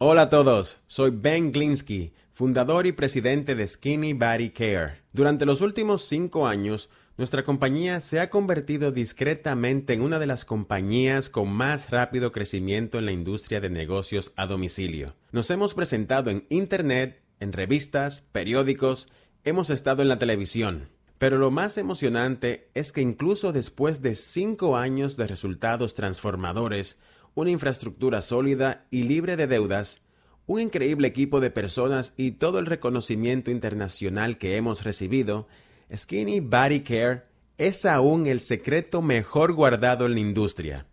Hola a todos, soy Ben Glinsky, fundador y presidente de Skinny Body Care. Durante los últimos cinco años, nuestra compañía se ha convertido discretamente en una de las compañías con más rápido crecimiento en la industria de negocios a domicilio. Nos hemos presentado en Internet, en revistas, periódicos, hemos estado en la televisión. Pero lo más emocionante es que incluso después de cinco años de resultados transformadores, una infraestructura sólida y libre de deudas, un increíble equipo de personas y todo el reconocimiento internacional que hemos recibido, Skinny Body Care es aún el secreto mejor guardado en la industria.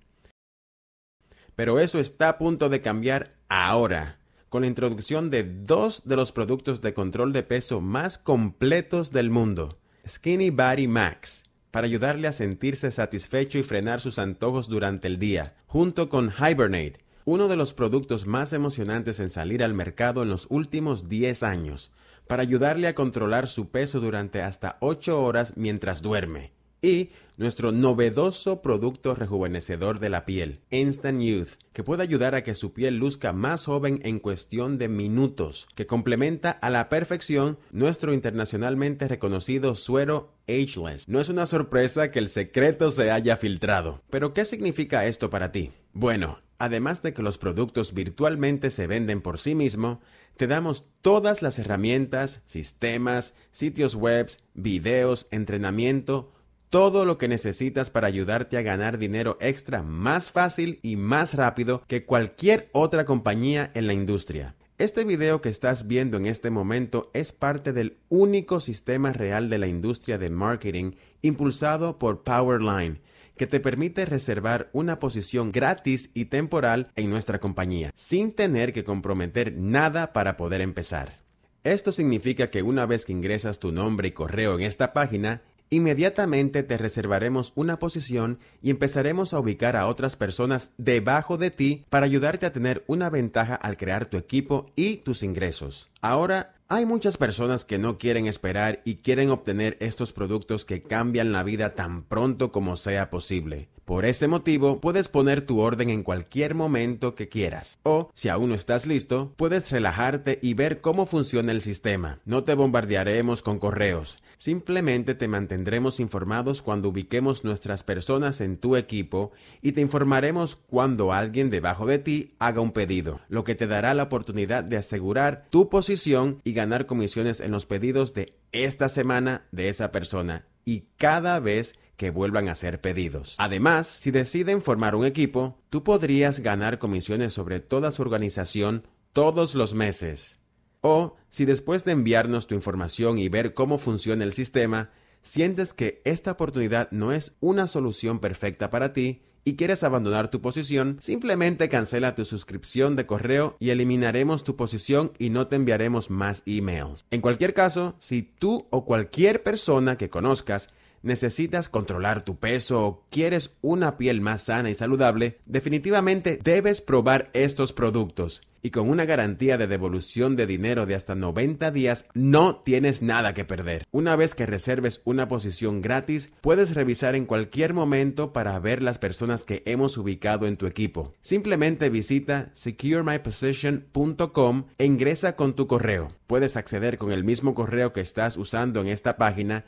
Pero eso está a punto de cambiar ahora, con la introducción de dos de los productos de control de peso más completos del mundo, Skinny Body Max para ayudarle a sentirse satisfecho y frenar sus antojos durante el día, junto con Hibernate, uno de los productos más emocionantes en salir al mercado en los últimos 10 años, para ayudarle a controlar su peso durante hasta 8 horas mientras duerme y nuestro novedoso producto rejuvenecedor de la piel, Instant Youth, que puede ayudar a que su piel luzca más joven en cuestión de minutos, que complementa a la perfección nuestro internacionalmente reconocido suero Ageless. No es una sorpresa que el secreto se haya filtrado. Pero ¿qué significa esto para ti? Bueno, además de que los productos virtualmente se venden por sí mismo, te damos todas las herramientas, sistemas, sitios web, videos, entrenamiento, todo lo que necesitas para ayudarte a ganar dinero extra más fácil y más rápido que cualquier otra compañía en la industria. Este video que estás viendo en este momento es parte del único sistema real de la industria de marketing impulsado por Powerline que te permite reservar una posición gratis y temporal en nuestra compañía, sin tener que comprometer nada para poder empezar. Esto significa que una vez que ingresas tu nombre y correo en esta página, inmediatamente te reservaremos una posición y empezaremos a ubicar a otras personas debajo de ti para ayudarte a tener una ventaja al crear tu equipo y tus ingresos. Ahora hay muchas personas que no quieren esperar y quieren obtener estos productos que cambian la vida tan pronto como sea posible. Por ese motivo, puedes poner tu orden en cualquier momento que quieras. O, si aún no estás listo, puedes relajarte y ver cómo funciona el sistema. No te bombardearemos con correos. Simplemente te mantendremos informados cuando ubiquemos nuestras personas en tu equipo y te informaremos cuando alguien debajo de ti haga un pedido, lo que te dará la oportunidad de asegurar tu posición y ganar comisiones en los pedidos de esta semana de esa persona y cada vez que vuelvan a ser pedidos. Además, si deciden formar un equipo, tú podrías ganar comisiones sobre toda su organización todos los meses. O si después de enviarnos tu información y ver cómo funciona el sistema, sientes que esta oportunidad no es una solución perfecta para ti y quieres abandonar tu posición, simplemente cancela tu suscripción de correo y eliminaremos tu posición y no te enviaremos más emails. En cualquier caso, si tú o cualquier persona que conozcas necesitas controlar tu peso o quieres una piel más sana y saludable, definitivamente debes probar estos productos. Y con una garantía de devolución de dinero de hasta 90 días, no tienes nada que perder. Una vez que reserves una posición gratis, puedes revisar en cualquier momento para ver las personas que hemos ubicado en tu equipo. Simplemente visita securemyposition.com e ingresa con tu correo. Puedes acceder con el mismo correo que estás usando en esta página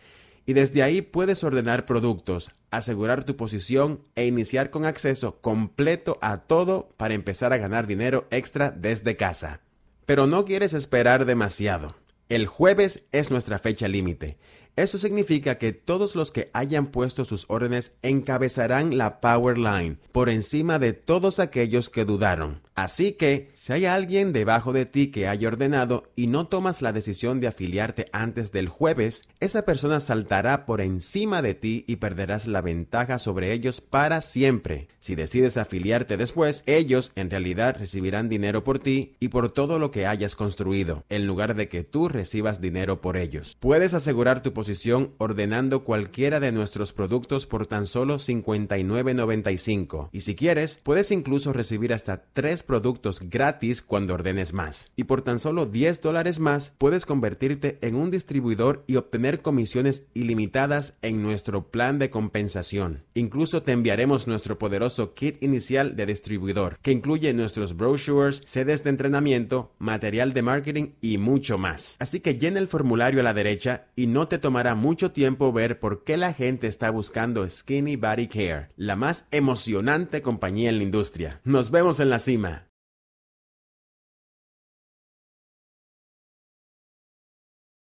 y desde ahí puedes ordenar productos, asegurar tu posición e iniciar con acceso completo a todo para empezar a ganar dinero extra desde casa. Pero no quieres esperar demasiado. El jueves es nuestra fecha límite. Eso significa que todos los que hayan puesto sus órdenes encabezarán la Power Line por encima de todos aquellos que dudaron. Así que, si hay alguien debajo de ti que haya ordenado y no tomas la decisión de afiliarte antes del jueves, esa persona saltará por encima de ti y perderás la ventaja sobre ellos para siempre. Si decides afiliarte después, ellos en realidad recibirán dinero por ti y por todo lo que hayas construido, en lugar de que tú recibas dinero por ellos. Puedes asegurar tu posición ordenando cualquiera de nuestros productos por tan solo $59.95 y si quieres, puedes incluso recibir hasta 3 productos gratis cuando ordenes más. Y por tan solo 10 dólares más puedes convertirte en un distribuidor y obtener comisiones ilimitadas en nuestro plan de compensación. Incluso te enviaremos nuestro poderoso kit inicial de distribuidor, que incluye nuestros brochures, sedes de entrenamiento, material de marketing y mucho más. Así que llena el formulario a la derecha y no te tomará mucho tiempo ver por qué la gente está buscando Skinny Body Care, la más emocionante compañía en la industria. Nos vemos en la cima.